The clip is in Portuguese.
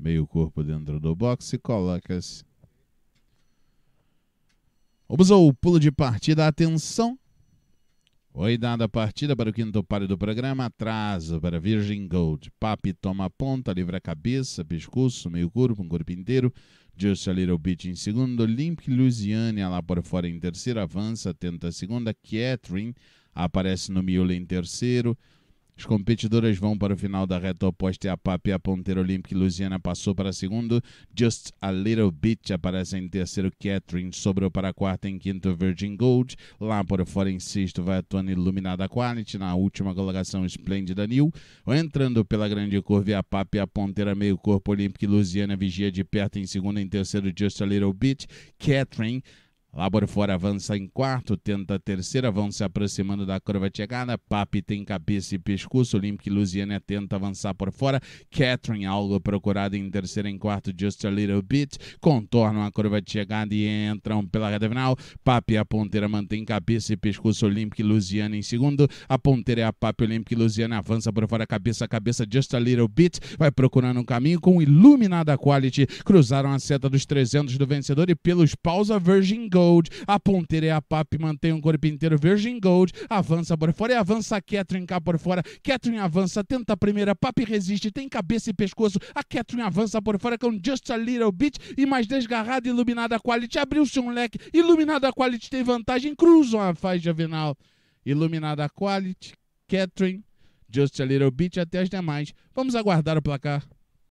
meio corpo dentro do box e coloca-se. Obusou o pulo de partida, atenção. Oi, dada a partida para o quinto páreo do programa, atraso para Virgin Gold. Papi toma a ponta, livra a cabeça, pescoço, meio corpo, um corpo inteiro. Just a Little Beach em segundo, Olympic Louisiana lá por fora em terceiro, avança, tenta a segunda. Catherine aparece no miolo em terceiro. As competidoras vão para o final da reta oposta e a PAP e a Ponteira Olímpica Luciana passou para segundo. Just a Little Bit aparece em terceiro. Catherine sobrou para quarta em quinto Virgin Gold. Lá por fora em sexto vai a Tony Iluminada Quality. Na última colocação, Splendida New. Entrando pela grande curva, a PAP e a Ponteira meio corpo e Luciana vigia de perto em segundo. Em terceiro, Just a Little Bit. Catherine Lá por fora avança em quarto, tenta a terceira, vão se aproximando da curva de chegada. Papi tem cabeça e pescoço. Olympic Lusiana tenta avançar por fora. Catherine, algo procurado em terceira em quarto, just a little bit. Contornam a curva de chegada e entram pela reta final. Papi, a ponteira, mantém cabeça e pescoço. Olympic Lusiana em segundo. A ponteira é a Papi Olympic Lusiana avança por fora, cabeça a cabeça, just a little bit. Vai procurando um caminho com iluminada quality. Cruzaram a seta dos 300 do vencedor e pelos paus a Virgin Gold Gold, a ponteira é a PAP, mantém um corpo inteiro Virgin Gold, avança por fora e avança a Catherine cá por fora. Catherine avança, tenta a primeira, PAP resiste, tem cabeça e pescoço. A Catherine avança por fora com Just a Little Bit e mais desgarrada, iluminada Quality. Abriu-se um leque, iluminada Quality tem vantagem, cruzam a faixa final. Iluminada Quality, Catherine, Just a Little Bit até as demais. Vamos aguardar o placar.